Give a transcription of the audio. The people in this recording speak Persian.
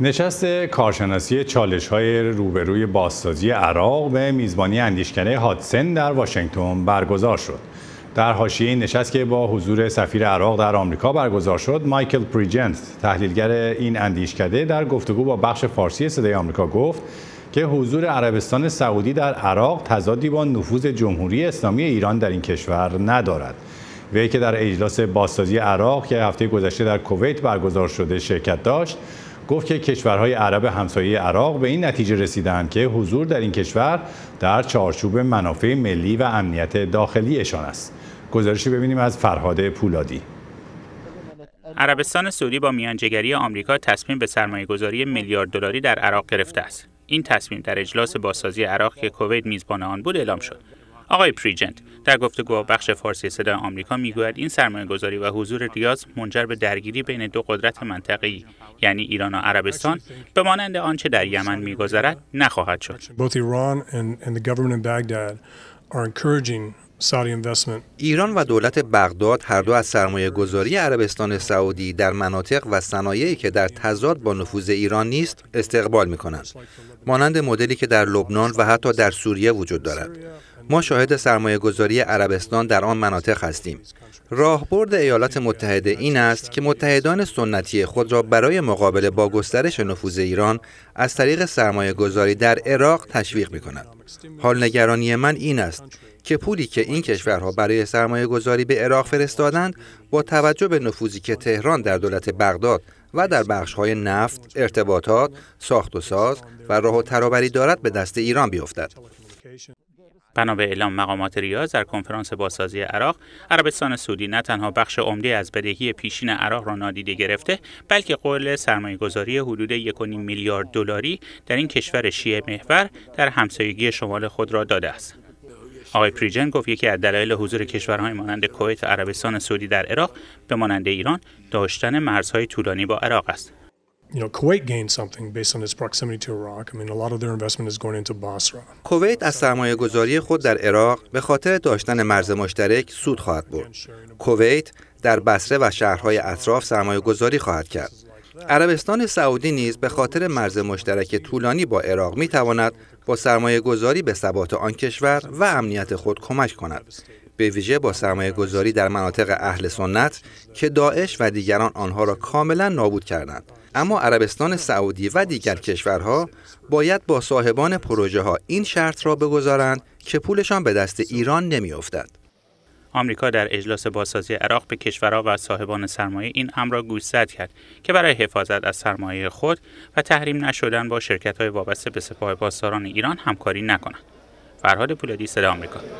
نشست کارشناسی چالش های روبروی بازسازی عراق به میزبانی اندیشکنه هادسن در واشنگتن برگزار شد. در حاشیه این نشست که با حضور سفیر عراق در آمریکا برگزار شد، مایکل پریجنت تحلیلگر این اندیشکده در گفتگو با بخش فارسی صدای آمریکا گفت که حضور عربستان سعودی در عراق تضادی با نفوذ جمهوری اسلامی ایران در این کشور ندارد. وی که در اجلاس بازسازی عراق که هفته گذشته در کویت برگزار شده شرکت داشت گفت که کشورهای عرب همسایه عراق به این نتیجه رسیدند که حضور در این کشور در چارچوب منافع ملی و امنیت داخلیشان است گزارشی ببینیم از فرهاد پولادی عربستان سعودی با میانجگری آمریکا تصمیم به سرمایه گذاری میلیارد دلاری در عراق گرفته است این تصمیم در اجلاس بازسازی عراق که کووید میزبان آن بود اعلام شد آقای پریجنت در گفتگو با بخش فارسی صدای آمریکا میگوید این سرمایه گذاری و حضور ریاض منجر به درگیری بین دو قدرت منطقه‌ای یعنی ایران و عربستان به مانند آنچه در یمن میگذرد نخواهد شد. ایران و دولت بغداد هر دو از سرمایه گذاری عربستان سعودی در مناطق و صنایعی که در تضاد با نفوذ ایران نیست استقبال می کنند. مانند مدلی که در لبنان و حتی در سوریه وجود دارد. ما شاهد سرمایه گذاری عربستان در آن مناطق هستیم. راهبرد ایالات متحده این است که متحدان سنتی خود را برای مقابله با گسترش نفوذ ایران از طریق سرمایه گذاری در عراق تشویق می کند. حال نگرانی من این است که پولی که این کشورها برای سرمایه گذاری به عراق فرستادند با توجه به نفوذی که تهران در دولت بغداد و در های نفت، ارتباطات، ساخت و ساز و راه و ترابری دارد به دست ایران بیفتد. بنا به اعلام مقامات ریاض در کنفرانس بازسازی عراق عربستان سعودی نه تنها بخش عمده از بدهی پیشین عراق را نادیده گرفته بلکه قول سرمایهگذاری حدود 1.5 میلیارد دلاری در این کشور شیعه محور در همسایگی شمال خود را داده است آقای پریجن گفت یکی از دلایل حضور کشورهای مانند کویت و عربستان سعودی در عراق به مانند ایران داشتن مرزهای طولانی با عراق است you know, Kuwait something based on its proximity to Iraq. I mean, a lot of their investment is going into Basra. کویت از سرمایه گذاری خود در عراق به خاطر داشتن مرز مشترک سود خواهد برد. کویت در بصره و شهرهای اطراف سرمایه گذاری خواهد کرد. عربستان سعودی نیز به خاطر مرز مشترک طولانی با عراق می تواند با سرمایه گذاری به ثبات آن کشور و امنیت خود کمک کند. به ویژه با سرمایه گذاری در مناطق اهل سنت که داعش و دیگران آنها را کاملا نابود کردند. اما عربستان سعودی و دیگر کشورها باید با صاحبان پروژه ها این شرط را بگذارند که پولشان به دست ایران نمیافتد. آمریکا در اجلاس بازسازی عراق به کشورها و صاحبان سرمایه این امر را گوشزد کرد که برای حفاظت از سرمایه خود و تحریم نشدن با شرکت های وابسته به سپاه پاسداران ایران همکاری نکنند. فرهاد پولادی صدا آمریکا